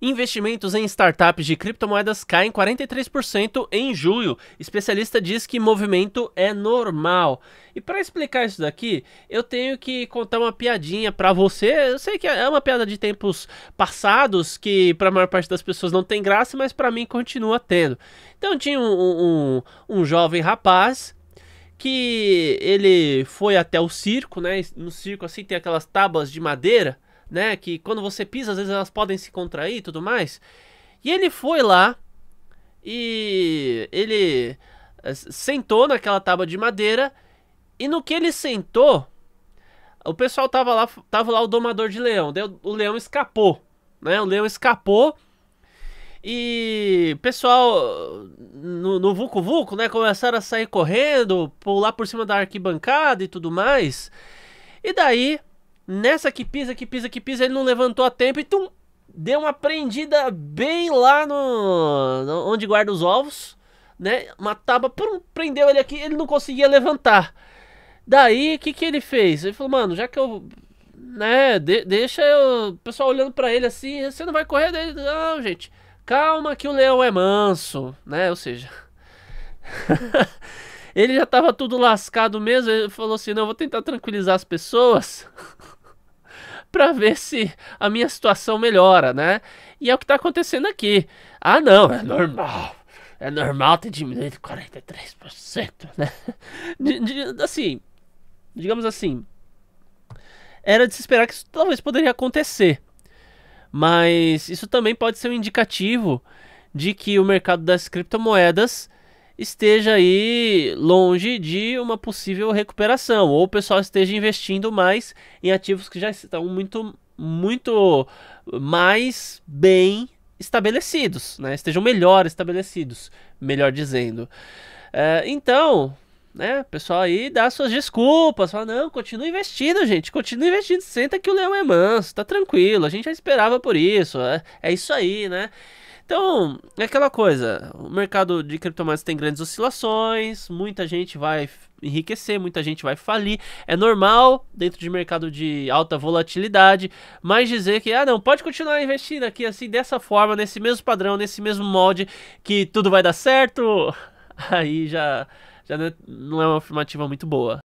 Investimentos em startups de criptomoedas caem 43% em julho. Especialista diz que movimento é normal. E para explicar isso daqui, eu tenho que contar uma piadinha para você. Eu sei que é uma piada de tempos passados que para a maior parte das pessoas não tem graça, mas para mim continua tendo. Então tinha um, um, um jovem rapaz que ele foi até o circo, né? No circo assim tem aquelas tábuas de madeira né? Que quando você pisa, às vezes elas podem se contrair e tudo mais. E ele foi lá e ele eh, sentou naquela tábua de madeira e no que ele sentou, o pessoal tava lá, tava lá o domador de leão. o leão escapou, né? O leão escapou e pessoal no, no Vucu Vucu, né? Começaram a sair correndo, pular por cima da arquibancada e tudo mais. E daí Nessa que pisa, que pisa, que pisa, ele não levantou a tempo e tum, deu uma prendida bem lá no, no onde guarda os ovos, né? Uma tábua, pum, prendeu ele aqui, ele não conseguia levantar. Daí, o que que ele fez? Ele falou, mano, já que eu né, de, deixa eu, o pessoal olhando para ele assim, você não vai correr dele, não, gente. Calma que o leão é manso, né? Ou seja, ele já tava tudo lascado mesmo, ele falou assim: "Não, vou tentar tranquilizar as pessoas". para ver se a minha situação melhora, né? E é o que está acontecendo aqui. Ah, não, é normal. É normal ter diminuído 43%, né? De, de, assim, digamos assim, era de se esperar que isso talvez poderia acontecer. Mas isso também pode ser um indicativo de que o mercado das criptomoedas esteja aí longe de uma possível recuperação, ou o pessoal esteja investindo mais em ativos que já estão muito, muito mais bem estabelecidos, né? estejam melhor estabelecidos, melhor dizendo. É, então, né? O pessoal aí dá suas desculpas, fala, não, continua investindo, gente, continua investindo, senta que o leão é manso, tá tranquilo, a gente já esperava por isso, é, é isso aí, né? Então, é aquela coisa, o mercado de criptomoedas tem grandes oscilações, muita gente vai enriquecer, muita gente vai falir, é normal dentro de mercado de alta volatilidade, mas dizer que, ah não, pode continuar investindo aqui assim, dessa forma, nesse mesmo padrão, nesse mesmo molde, que tudo vai dar certo, aí já já não é uma afirmativa muito boa.